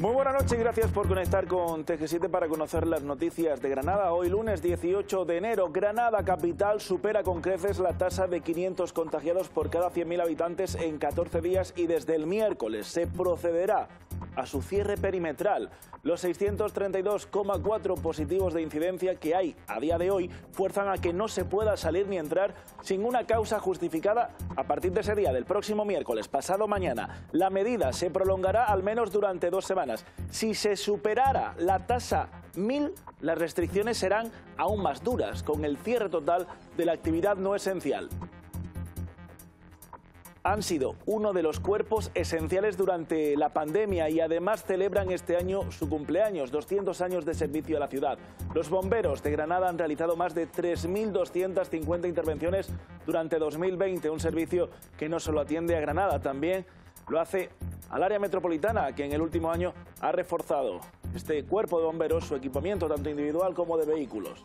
Muy buenas noches, gracias por conectar con TG7 para conocer las noticias de Granada. Hoy lunes 18 de enero, Granada capital supera con creces la tasa de 500 contagiados por cada 100.000 habitantes en 14 días y desde el miércoles se procederá a su cierre perimetral. Los 632,4 positivos de incidencia que hay a día de hoy fuerzan a que no se pueda salir ni entrar sin una causa justificada a partir de ese día, del próximo miércoles, pasado mañana. La medida se prolongará al menos durante dos semanas. Si se superara la tasa 1000, las restricciones serán aún más duras, con el cierre total de la actividad no esencial han sido uno de los cuerpos esenciales durante la pandemia y además celebran este año su cumpleaños, 200 años de servicio a la ciudad. Los bomberos de Granada han realizado más de 3.250 intervenciones durante 2020, un servicio que no solo atiende a Granada, también lo hace al área metropolitana, que en el último año ha reforzado este cuerpo de bomberos, su equipamiento tanto individual como de vehículos.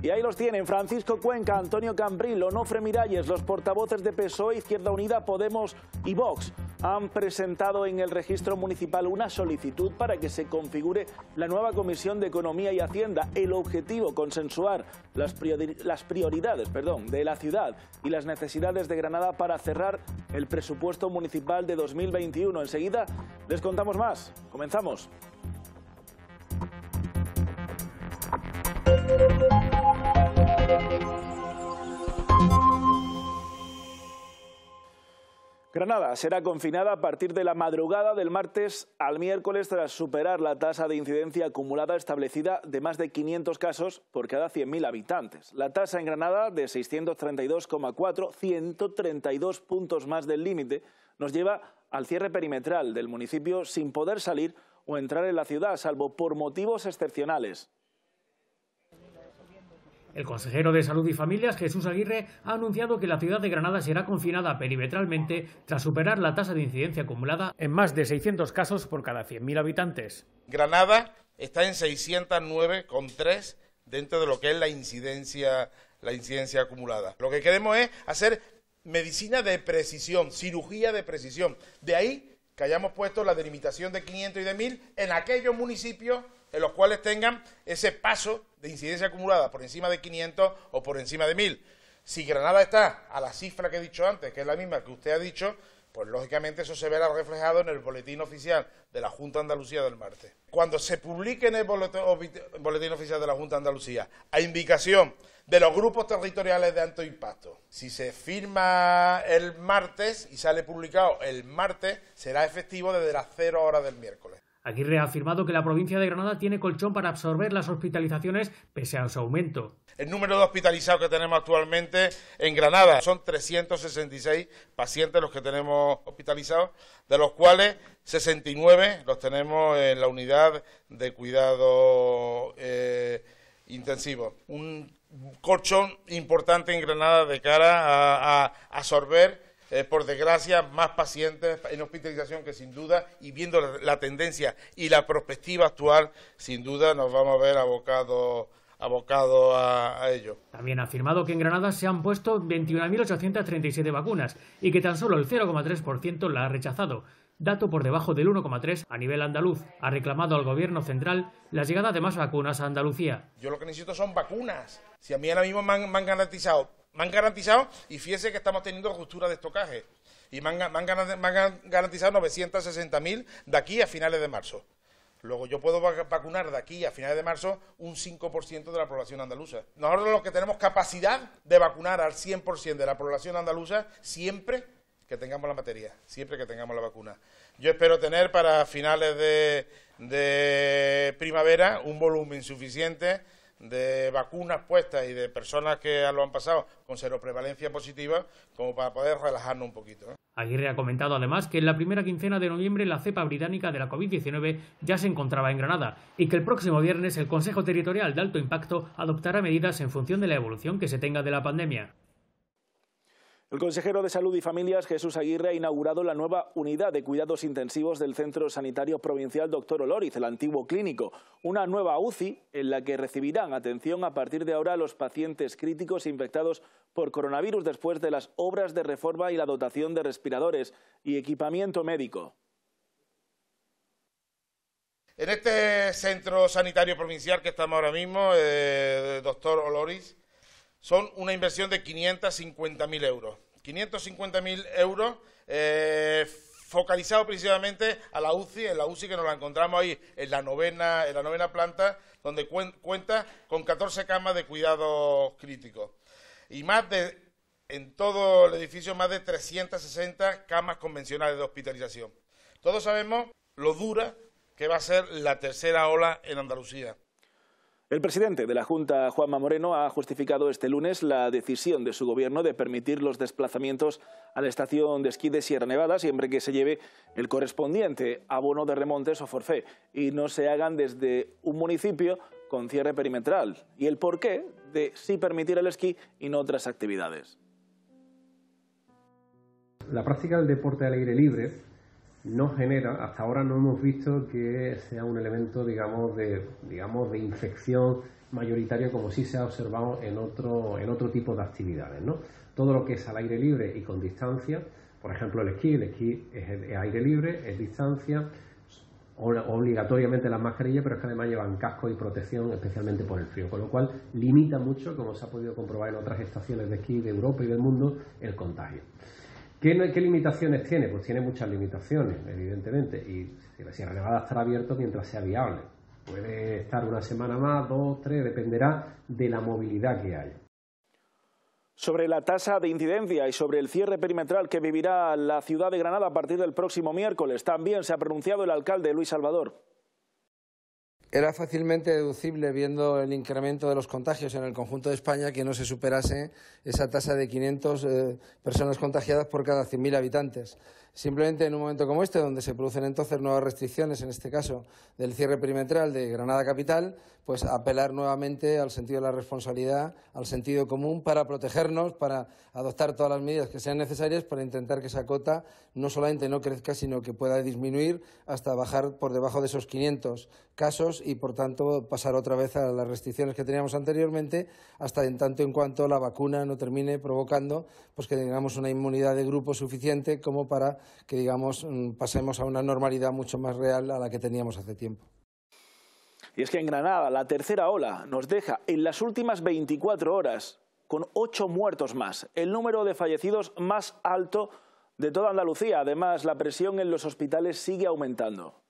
Y ahí los tienen, Francisco Cuenca, Antonio Cambril, Onofre Miralles, los portavoces de PSOE, Izquierda Unida, Podemos y Vox han presentado en el registro municipal una solicitud para que se configure la nueva Comisión de Economía y Hacienda. El objetivo, consensuar las, prioridades de la ciudad y las necesidades de Granada para cerrar el presupuesto municipal de 2021. Enseguida les contamos más. Comenzamos. Granada será confinada a partir de la madrugada del martes al miércoles tras superar la tasa de incidencia acumulada establecida de más de 500 casos por cada 100.000 habitantes. La tasa en Granada de 632,4, 132 puntos más del límite, nos lleva al cierre perimetral del municipio sin poder salir o entrar en la ciudad, salvo por motivos excepcionales. El consejero de Salud y Familias, Jesús Aguirre, ha anunciado que la ciudad de Granada será confinada perimetralmente tras superar la tasa de incidencia acumulada en más de 600 casos por cada 100.000 habitantes. Granada está en 609,3 dentro de lo que es la incidencia, acumulada. Lo que queremos es hacer medicina de precisión, cirugía de precisión. De ahí que hayamos puesto la delimitación de 500 y de 1000 en aquellos municipios en los cuales tengan ese paso de incidencia acumulada por encima de 500 o por encima de 1000. Si Granada está a la cifra que he dicho antes, que es la misma que usted ha dicho, pues lógicamente eso se verá reflejado en el boletín oficial de la Junta Andalucía del martes. Cuando se publique en el boletín oficial de la Junta de Andalucía, a indicación de los grupos territoriales de alto impacto, si se firma el martes y sale publicado el martes, será efectivo desde las 0 horas del miércoles. Aquí reafirmado que la provincia de Granada tiene colchón para absorber las hospitalizaciones pese a su aumento. El número de hospitalizados que tenemos actualmente en Granada son 366 pacientes los que tenemos hospitalizados, de los cuales 69 los tenemos en la unidad de cuidado eh, intensivo. Un colchón importante en Granada de cara a absorber por desgracia, más pacientes en hospitalización que sin duda, y viendo la, tendencia y la perspectiva actual, sin duda nos vamos a ver abocados abocado a, ello. También ha afirmado que en Granada se han puesto 21.837 vacunas y que tan solo el 0,3% la ha rechazado, dato por debajo del 1,3% a nivel andaluz. Ha reclamado al gobierno central la llegada de más vacunas a Andalucía. Yo lo que necesito son vacunas. Si a mí ahora mismo me me han garantizado me han garantizado, y fíjese que estamos teniendo ruptura de estocaje, y me han, garantizado 960.000 de aquí a finales de marzo. Luego yo puedo vacunar de aquí a finales de marzo un 5% de la población andaluza. Nosotros los que tenemos capacidad de vacunar al 100% de la población andaluza siempre que tengamos la materia, siempre que tengamos la vacuna. Yo espero tener para finales de, de primavera un volumen suficiente de vacunas puestas y de personas que lo han pasado con seroprevalencia positiva, como para poder relajarnos un poquito. Aguirre ha comentado además que en la primera quincena de noviembre la cepa británica de la COVID-19 ya se encontraba en Granada y que el próximo viernes el Consejo Territorial de Alto Impacto adoptará medidas en función de la evolución que se tenga de la pandemia. El consejero de Salud y Familias, Jesús Aguirre, ha inaugurado la nueva unidad de cuidados intensivos del Centro Sanitario Provincial Doctor Oloriz, el antiguo clínico, una nueva UCI en la que recibirán atención a partir de ahora los pacientes críticos infectados por coronavirus después de las obras de reforma y la dotación de respiradores y equipamiento médico. En este centro sanitario provincial que estamos ahora mismo, eh, doctor Oloriz, son una inversión de 550.000 euros. 550.000 euros focalizados eh, focalizado principalmente a la UCI, en la UCI que nos la encontramos ahí en la novena, en la novena planta, donde cuenta con 14 camas de cuidados críticos. Y más de, en todo el edificio, más de 360 camas convencionales de hospitalización. Todos sabemos lo dura que va a ser la tercera ola en Andalucía. El presidente de la Junta, Juanma Moreno, ha justificado este lunes la decisión de su gobierno de permitir los desplazamientos a la estación de esquí de Sierra Nevada siempre que se lleve el correspondiente abono de remontes o forfé y no se hagan desde un municipio con cierre perimetral y el porqué de sí permitir el esquí y no otras actividades. La práctica del deporte al aire libre no genera, hasta ahora no hemos visto que sea un elemento, digamos, de, digamos, de infección mayoritaria como sí se ha observado en otro, en otro tipo de actividades. ¿no? Todo lo que es al aire libre y con distancia, por ejemplo el esquí, el esquí es, aire libre, es distancia, obligatoriamente las mascarillas, pero es que además llevan casco y protección, especialmente por el frío, con lo cual limita mucho, como se ha podido comprobar en otras estaciones de esquí de Europa y del mundo, el contagio. ¿Qué, limitaciones tiene? Pues tiene muchas limitaciones, evidentemente, y la Sierra Nevada estará abierto mientras sea viable. Puede estar una semana más, dos, tres, dependerá de la movilidad que haya. Sobre la tasa de incidencia y sobre el cierre perimetral que vivirá la ciudad de Granada a partir del próximo miércoles, también se ha pronunciado el alcalde Luis Salvador. Era fácilmente deducible, viendo el incremento de los contagios en el conjunto de España, que no se superase esa tasa de 500 eh, personas contagiadas por cada 100.000 habitantes. Simplemente en un momento como este, donde se producen entonces nuevas restricciones, en este caso del cierre perimetral de Granada Capital, pues apelar nuevamente al sentido de la responsabilidad, al sentido común, para protegernos, para adoptar todas las medidas que sean necesarias para intentar que esa cota no solamente no crezca, sino que pueda disminuir hasta bajar por debajo de esos 500 casos y, por tanto, pasar otra vez a las restricciones que teníamos anteriormente, hasta en tanto en cuanto la vacuna no termine provocando pues, que tengamos una inmunidad de grupo suficiente como para que, digamos, mm, pasemos a una normalidad mucho más real a la que teníamos hace tiempo. Y es que en Granada la tercera ola nos deja en las últimas 24 horas con ocho muertos más, el número de fallecidos más alto de toda Andalucía. Además, la presión en los hospitales sigue aumentando.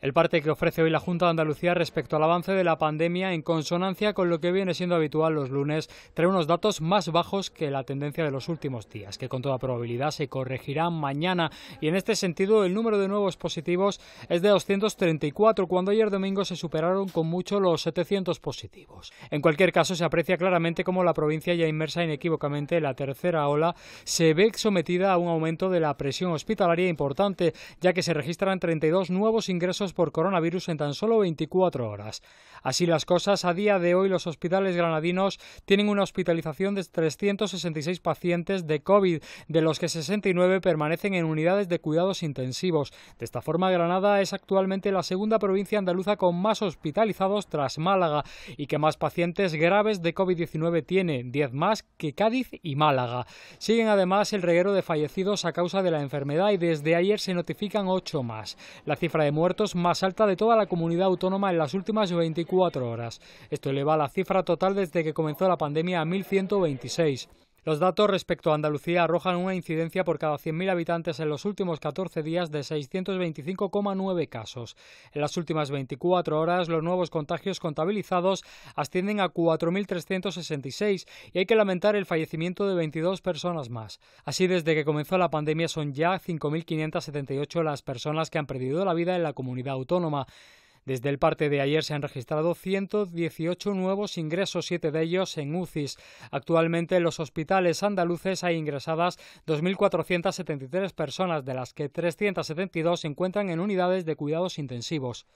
El parte que ofrece hoy la Junta de Andalucía respecto al avance de la pandemia en consonancia con lo que viene siendo habitual los lunes trae unos datos más bajos que la tendencia de los últimos días, que con toda probabilidad se corregirán mañana y en este sentido el número de nuevos positivos es de 234 cuando ayer domingo se superaron con mucho los 700 positivos. En cualquier caso se aprecia claramente cómo la provincia ya inmersa inequívocamente en la tercera ola se ve sometida a un aumento de la presión hospitalaria importante, ya que se registran 32 nuevos ingresos por coronavirus en tan solo 24 horas. Así las cosas, a día de hoy los hospitales granadinos tienen una hospitalización de 366 pacientes de COVID, de los que 69 permanecen en unidades de cuidados intensivos. De esta forma, Granada es actualmente la segunda provincia andaluza con más hospitalizados tras Málaga y que más pacientes graves de COVID-19 tiene, 10 más que Cádiz y Málaga. Siguen además el reguero de fallecidos a causa de la enfermedad y desde ayer se notifican 8 más. La cifra de muertos más alta de toda la comunidad autónoma en las últimas 24 horas. Esto eleva la cifra total desde que comenzó la pandemia a 1.126. Los datos respecto a Andalucía arrojan una incidencia por cada 100.000 habitantes en los últimos 14 días de 625,9 casos. En las últimas 24 horas, los nuevos contagios contabilizados ascienden a 4.366 y hay que lamentar el fallecimiento de 22 personas más. Así, desde que comenzó la pandemia son ya 5.578 las personas que han perdido la vida en la comunidad autónoma. Desde el parte de ayer se han registrado 118 nuevos ingresos, siete de ellos en UCIs. Actualmente en los hospitales andaluces hay ingresadas 2.473 personas, de las que 372 se encuentran en unidades de cuidados intensivos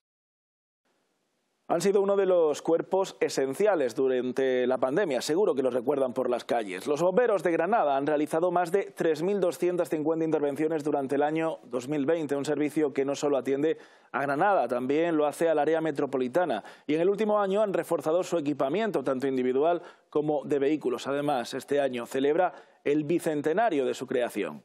han sido uno de los cuerpos esenciales durante la pandemia. Seguro que los recuerdan por las calles. Los bomberos de Granada han realizado más de 3.250 intervenciones durante el año 2020, un servicio que no solo atiende a Granada, también lo hace al área metropolitana. Y en el último año han reforzado su equipamiento, tanto individual como de vehículos. Además, este año celebra el bicentenario de su creación.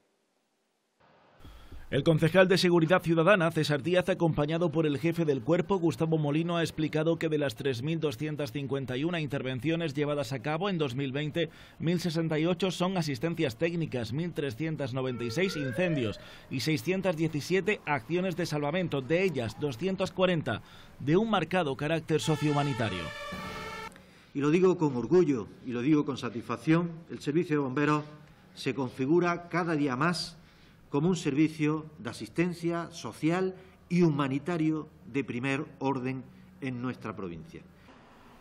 El concejal de Seguridad Ciudadana, César Díaz, acompañado por el jefe del cuerpo, Gustavo Molino, ha explicado que de las 3.251 intervenciones llevadas a cabo en 2020, 1.068 son asistencias técnicas, 1.396 incendios y 617 acciones de salvamento, de ellas 240 de un marcado carácter sociohumanitario. Y lo digo con orgullo y lo digo con satisfacción, el Servicio de Bomberos se configura cada día más como un servicio de asistencia social y humanitario de primer orden en nuestra provincia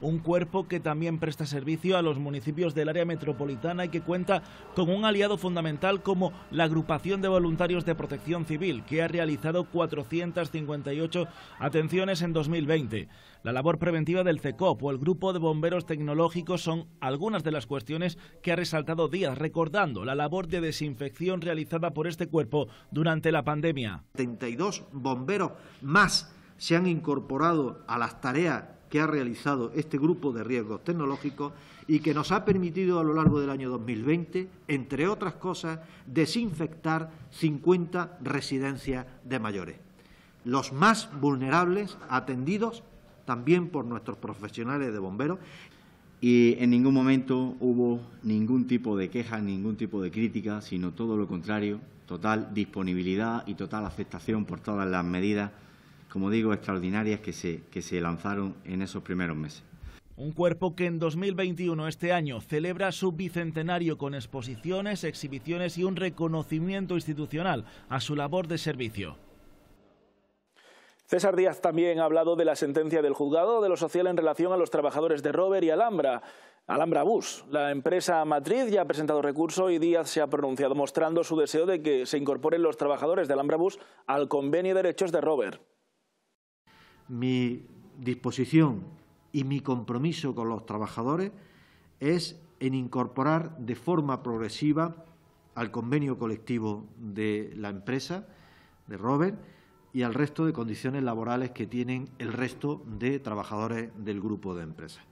un cuerpo que también presta servicio a los municipios del área metropolitana y que cuenta con un aliado fundamental como la Agrupación de Voluntarios de Protección Civil, que ha realizado 458 atenciones en 2020. La labor preventiva del CECOP o el Grupo de Bomberos Tecnológicos son algunas de las cuestiones que ha resaltado Díaz, recordando la labor de desinfección realizada por este cuerpo durante la pandemia. 32 bomberos más se han incorporado a las tareas que ha realizado este grupo de riesgos tecnológicos y que nos ha permitido a lo largo del año 2020, entre otras cosas, desinfectar 50 residencias de mayores. Los más vulnerables atendidos también por nuestros profesionales de bomberos. Y en ningún momento hubo ningún tipo de queja, ningún tipo de crítica, sino todo lo contrario, total disponibilidad y total aceptación por todas las medidas como digo, extraordinarias que se, lanzaron en esos primeros meses. Un cuerpo que en 2021, este año, celebra su bicentenario con exposiciones, exhibiciones y un reconocimiento institucional a su labor de servicio. César Díaz también ha hablado de la sentencia del juzgado de lo social en relación a los trabajadores de Rover y Alhambra. Alhambra Bus, la empresa Madrid ya ha presentado recurso y Díaz se ha pronunciado mostrando su deseo de que se incorporen los trabajadores de Alhambra Bus al convenio de derechos de Rover mi disposición y mi compromiso con los trabajadores es en incorporar de forma progresiva al convenio colectivo de la empresa, de Robert, y al resto de condiciones laborales que tienen el resto de trabajadores del grupo de empresas.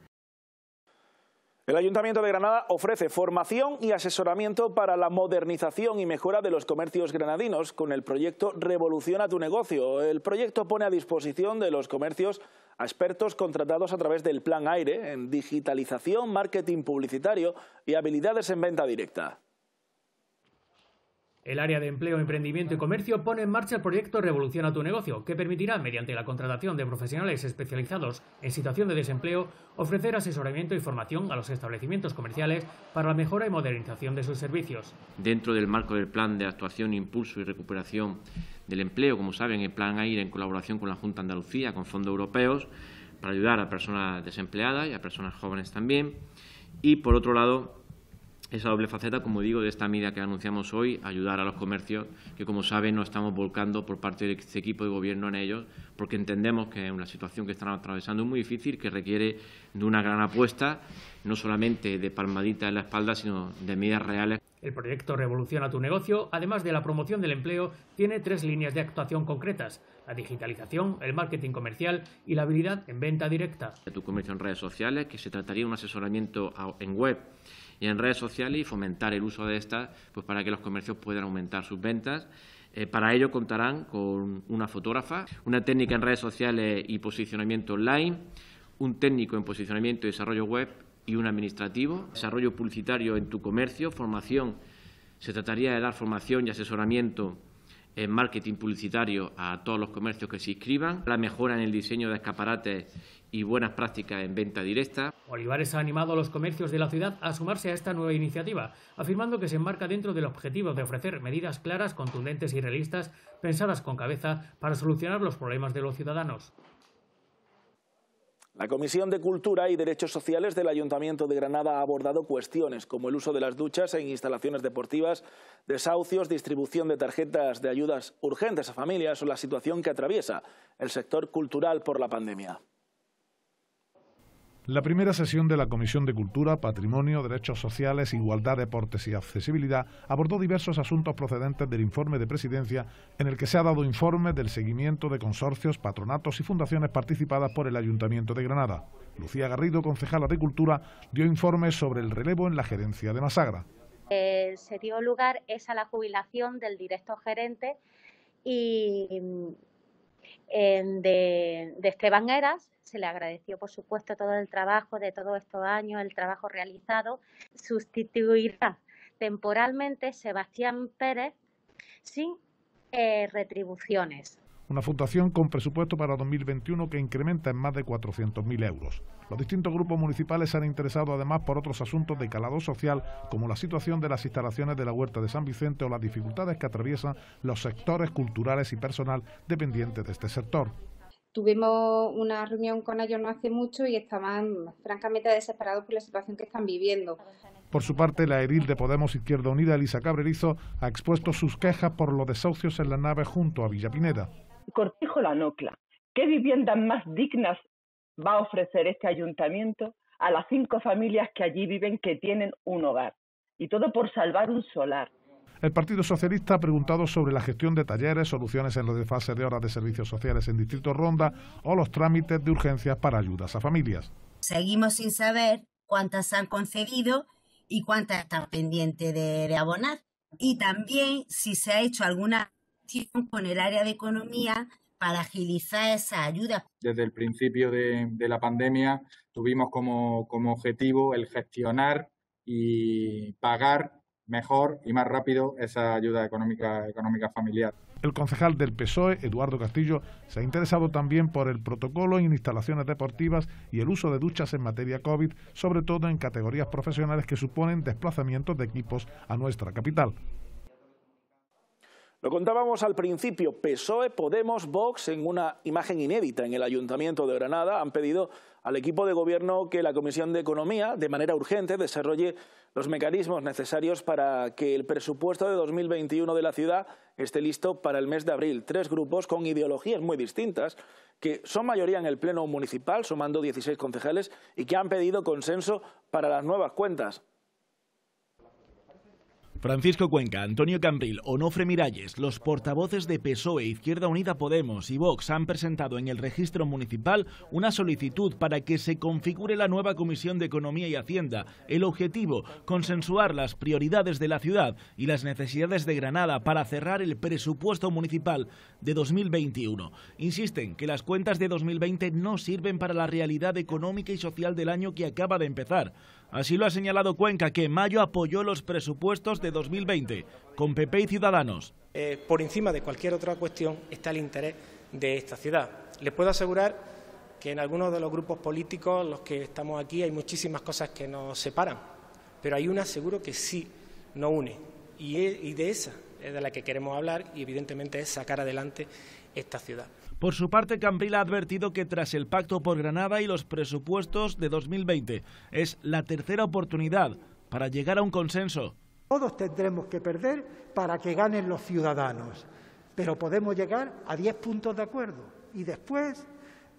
El Ayuntamiento de Granada ofrece formación y asesoramiento para la modernización y mejora de los comercios granadinos con el proyecto Revoluciona tu negocio. El proyecto pone a disposición de los comercios a expertos contratados a través del Plan Aire en digitalización, marketing publicitario y habilidades en venta directa. El área de empleo, emprendimiento y comercio pone en marcha el proyecto Revolución a tu negocio, que permitirá, mediante la contratación de profesionales especializados en situación de desempleo, ofrecer asesoramiento y formación a los establecimientos comerciales para la mejora y modernización de sus servicios. Dentro del marco del Plan de Actuación, Impulso y Recuperación del Empleo, como saben, el Plan AIRE, en colaboración con la Junta Andalucía, con fondos europeos, para ayudar a personas desempleadas y a personas jóvenes también. Y, por otro lado, esa doble faceta, como digo, de esta medida que anunciamos hoy, ayudar a los comercios, que como saben nos estamos volcando por parte de este equipo de gobierno en ellos, porque entendemos que es una situación que están atravesando muy difícil, que requiere de una gran apuesta, no solamente de palmaditas en la espalda, sino de medidas reales. El proyecto Revoluciona tu negocio, además de la promoción del empleo, tiene tres líneas de actuación concretas, la digitalización, el marketing comercial y la habilidad en venta directa. Tu comercio en redes sociales, que se trataría un asesoramiento en web y en redes sociales y fomentar el uso de estas pues, para que los comercios puedan aumentar sus ventas. Eh, para ello contarán con una fotógrafa, una técnica en redes sociales y posicionamiento online, un técnico en posicionamiento y desarrollo web y un administrativo, desarrollo publicitario en tu comercio, formación, se trataría de dar formación y asesoramiento en marketing publicitario a todos los comercios que se inscriban, la mejora en el diseño de escaparates y buenas prácticas en venta directa. Olivares ha animado a los comercios de la ciudad a sumarse a esta nueva iniciativa, afirmando que se enmarca dentro del objetivo de ofrecer medidas claras, contundentes y realistas, pensadas con cabeza para solucionar los problemas de los ciudadanos. La Comisión de Cultura y Derechos Sociales del Ayuntamiento de Granada ha abordado cuestiones como el uso de las duchas en instalaciones deportivas, desahucios, distribución de tarjetas de ayudas urgentes a familias o la situación que atraviesa el sector cultural por la pandemia. La primera sesión de la Comisión de Cultura, Patrimonio, Derechos Sociales, Igualdad, Deportes y Accesibilidad abordó diversos asuntos procedentes del informe de presidencia en el que se ha dado informe del seguimiento de consorcios, patronatos y fundaciones participadas por el Ayuntamiento de Granada. Lucía Garrido, concejala de Cultura, dio informes sobre el relevo en la gerencia de Masagra. Eh, se dio lugar esa la jubilación del director gerente y de, Esteban Eras. Se le agradeció, por supuesto, todo el trabajo de todos estos años, el trabajo realizado. Sustituirá temporalmente Sebastián Pérez sin eh, retribuciones. Una fundación con presupuesto para 2021 que incrementa en más de 400.000 euros. Los distintos grupos municipales se han interesado además por otros asuntos de calado social, como la situación de las instalaciones de la Huerta de San Vicente o las dificultades que atraviesan los sectores culturales y personal dependientes de este sector tuvimos una reunión con ellos no hace mucho y estaban francamente desesperados por la situación que están viviendo. Por su parte, la EDIL de Podemos Izquierda Unida, Elisa Cabrerizo, ha expuesto sus quejas por los desahucios en la nave junto a Villa Pineda... Cortijo la Nocla. ¿Qué viviendas más dignas va a ofrecer este ayuntamiento a las cinco familias que allí viven que tienen un hogar? Y todo por salvar un solar. El Partido Socialista ha preguntado sobre la gestión de talleres, soluciones en los desfases de horas de servicios sociales en Distrito Ronda o los trámites de urgencias para ayudas a familias. Seguimos sin saber cuántas han concedido y cuántas están pendientes de abonar. Y también si se ha hecho alguna con el área de economía para agilizar esa ayuda. Desde el principio de, la pandemia tuvimos como, como, objetivo el gestionar y pagar mejor y más rápido esa ayuda económica, económica familiar. El concejal del PSOE, Eduardo Castillo, se ha interesado también por el protocolo en instalaciones deportivas y el uso de duchas en materia COVID, sobre todo en categorías profesionales que suponen desplazamientos de equipos a nuestra capital. Lo contábamos al principio, PSOE, Podemos, Vox, en una imagen inédita en el Ayuntamiento de Granada, han pedido al equipo de gobierno que la Comisión de Economía, de manera urgente, desarrolle los mecanismos necesarios para que el presupuesto de 2021 de la ciudad esté listo para el mes de abril. Tres grupos con ideologías muy distintas que son mayoría en el Pleno Municipal, sumando 16 concejales, y que han pedido consenso para las nuevas cuentas. Francisco Cuenca, Antonio Cambril, Onofre Miralles, los portavoces de PSOE, Izquierda Unida Podemos y Vox han presentado en el registro municipal una solicitud para que se configure la nueva Comisión de Economía y Hacienda. El objetivo, consensuar las prioridades de la ciudad y las necesidades de Granada para cerrar el presupuesto municipal de 2021. Insisten que las cuentas de 2020 no sirven para la realidad económica y social del año que acaba de empezar. Así lo ha señalado Cuenca, que en mayo apoyó los presupuestos de 2020 con PP y Ciudadanos. Eh, por encima de cualquier otra cuestión está el interés de esta ciudad. Les puedo asegurar que en algunos de los grupos políticos, los que estamos aquí, hay muchísimas cosas que nos separan, pero hay una seguro que sí nos une y de esa es de la que queremos hablar y evidentemente es sacar adelante esta ciudad. Por su parte, Cambril ha advertido que tras el pacto por Granada y los presupuestos de 2020 es la tercera oportunidad para llegar a un consenso. Todos tendremos que perder para que ganen los ciudadanos, pero podemos llegar a 10 puntos de acuerdo y después,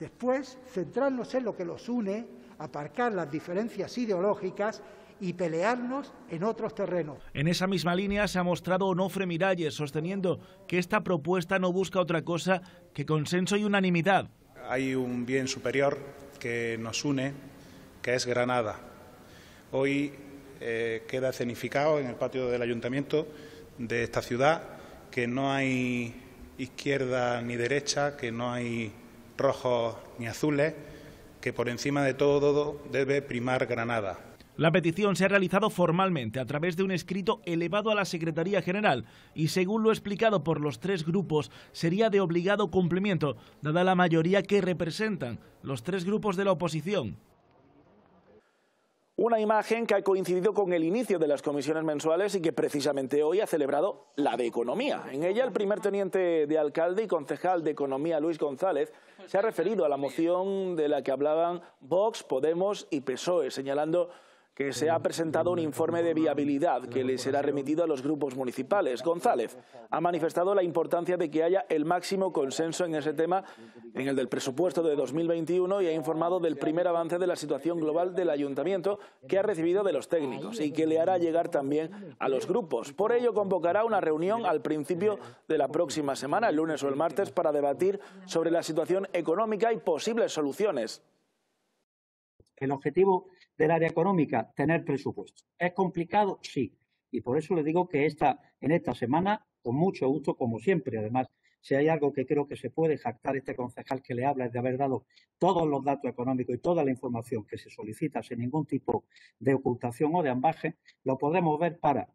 después centrarnos en lo que los une, aparcar las diferencias ideológicas y pelearnos en otros terrenos. En esa misma línea se ha mostrado Onofre Miralles sosteniendo que esta propuesta no busca otra cosa que consenso y unanimidad. Hay un bien superior que nos une, que es Granada. Hoy eh, queda cenificado en el patio del ayuntamiento de esta ciudad que no hay izquierda ni derecha, que no hay rojos ni azules, que por encima de todo debe primar Granada. La petición se ha realizado formalmente a través de un escrito elevado a la Secretaría General y, según lo explicado por los tres grupos, sería de obligado cumplimiento, dada la mayoría que representan los tres grupos de la oposición. Una imagen que ha coincidido con el inicio de las comisiones mensuales y que precisamente hoy ha celebrado la de Economía. En ella el primer teniente de alcalde y concejal de Economía, Luis González, se ha referido a la moción de la que hablaban Vox, Podemos y PSOE, señalando que se ha presentado un informe de viabilidad que le será remitido a los grupos municipales. González ha manifestado la importancia de que haya el máximo consenso en ese tema, en el del presupuesto de 2021, y ha informado del primer avance de la situación global del ayuntamiento que ha recibido de los técnicos y que le hará llegar también a los grupos. Por ello, convocará una reunión al principio de la próxima semana, el lunes o el martes, para debatir sobre la situación económica y posibles soluciones. El objetivo del área económica, tener presupuesto. ¿Es complicado? Sí. Y por eso le digo que esta, en esta semana, con mucho gusto, como siempre, además, si hay algo que creo que se puede jactar este concejal que le habla es de haber dado todos los datos económicos y toda la información que se solicita sin ningún tipo de ocultación o de ambaje, lo podemos ver para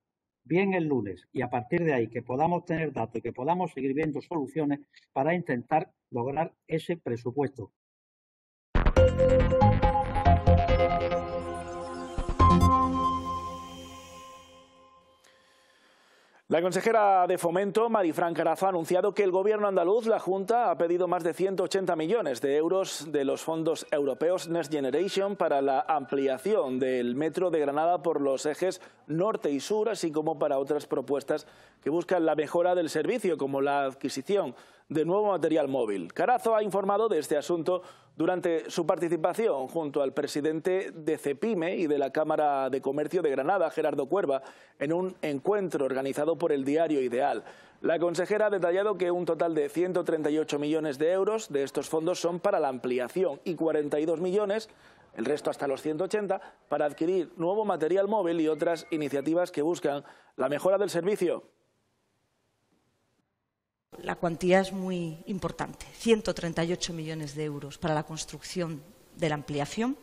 bien el lunes y a partir de ahí que podamos tener datos y que podamos seguir viendo soluciones para intentar lograr ese presupuesto La consejera de Fomento, Marifran Carafa, ha anunciado que el gobierno andaluz, la Junta, ha pedido más de 180 millones de euros de los fondos europeos Next Generation para la ampliación del metro de Granada por los ejes norte y sur, así como para otras propuestas que buscan la mejora del servicio, como la adquisición de nuevo material móvil. Carazo ha informado de este asunto durante su participación junto al presidente de CEPIME y de la Cámara de Comercio de Granada, Gerardo Cuerva, en un encuentro organizado por el diario Ideal. La consejera ha detallado que un total de 138 millones de euros de estos fondos son para la ampliación y 42 millones el resto hasta los 180, para adquirir nuevo material móvil y otras iniciativas que buscan la mejora del servicio la cuantía es muy importante, 138 millones de euros para la construcción de la ampliación,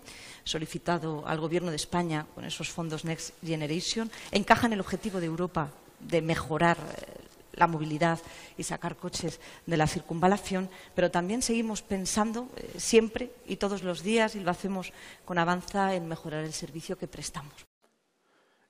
solicitado al Gobierno de España con esos fondos Next Generation, encaja en el objetivo de Europa de mejorar eh, la movilidad y sacar coches de la circunvalación, pero también seguimos pensando eh, siempre y todos los días, y lo hacemos con avanza, en mejorar el servicio que prestamos.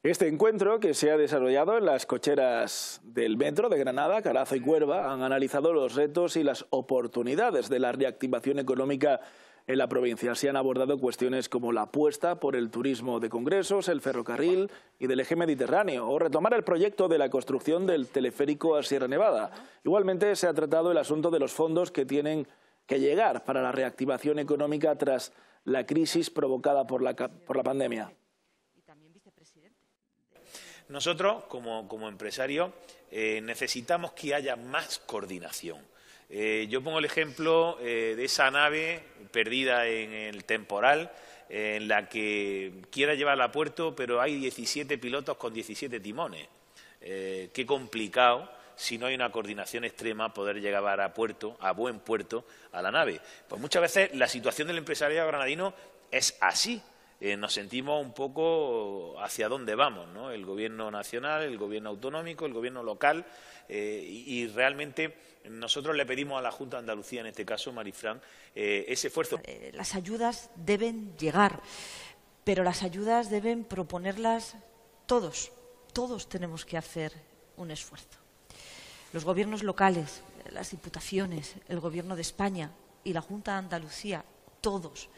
Este encuentro, que se ha desarrollado en las cocheras del metro de Granada, Carazo y Cuerva, han analizado los retos y las oportunidades de la reactivación económica en la provincia. Se han abordado cuestiones como la apuesta por el turismo de congresos, el ferrocarril y del eje mediterráneo, o retomar el proyecto de la construcción del teleférico a Sierra Nevada. Igualmente se ha tratado el asunto de los fondos que tienen que llegar para la reactivación económica tras la crisis provocada por la, por la pandemia. Nosotros, como, empresarios, eh, necesitamos que haya más coordinación. Eh, yo pongo el ejemplo eh, de esa nave perdida en el temporal, en la que quiera llevarla a puerto, pero hay 17 pilotos con 17 timones. qué complicado si no hay una coordinación extrema, poder llegar a puerto, a buen puerto, a la nave. Pues muchas veces la situación del empresario granadino es así. Eh, nos sentimos un poco hacia dónde vamos, ¿no? El gobierno nacional, el gobierno autonómico, el gobierno local eh, y, realmente nosotros le pedimos a la Junta de Andalucía, en este caso Marifran, eh, ese esfuerzo. Las ayudas deben llegar, pero las ayudas deben proponerlas todos. Todos tenemos que hacer un esfuerzo. Los gobiernos locales, las diputaciones, el Gobierno de España y la Junta de Andalucía, todos.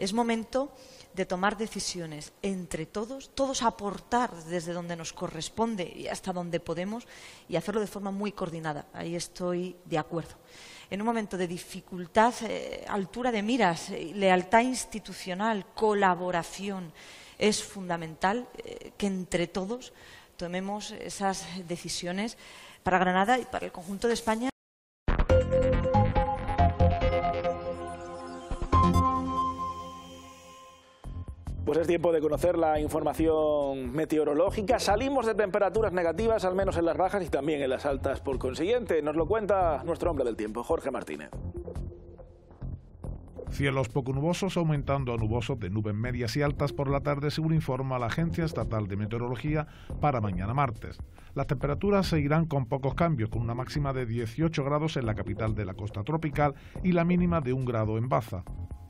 Es momento de tomar decisiones entre todos, todos aportar desde donde nos corresponde y hasta donde podemos y hacerlo de forma muy coordinada. Ahí estoy de acuerdo. En un momento de dificultad, eh, altura de miras, eh, lealtad institucional, colaboración, es fundamental eh, que entre todos tomemos esas decisiones para Granada y para el conjunto de España Pues es tiempo de conocer la información meteorológica. Salimos de temperaturas negativas, al menos en las bajas y también en las altas. Por consiguiente, nos lo cuenta nuestro hombre del tiempo, Jorge Martínez. Cielos poco nubosos aumentando a nubosos de nubes medias y altas por la tarde, según informa la Agencia Estatal de Meteorología para mañana martes. Las temperaturas seguirán con pocos cambios, con una máxima de 18 grados en la capital de la costa tropical y la mínima de 1 grado en Baza.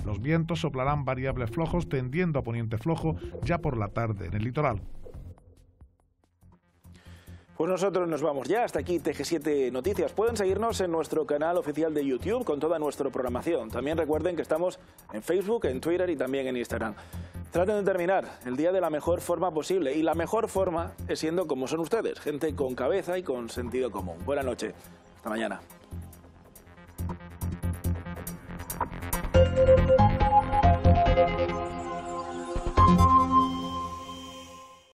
Los vientos soplarán variables flojos tendiendo a poniente flojo ya por la tarde en el litoral. Pues nosotros nos vamos ya. Hasta aquí TG7 Noticias. Pueden seguirnos en nuestro canal oficial de YouTube con toda nuestra programación. También recuerden que estamos en Facebook, en Twitter y también en Instagram. Traten de terminar el día de la mejor forma posible. Y la mejor forma es siendo como son ustedes, gente con cabeza y con sentido común. Buenas noches, Hasta mañana.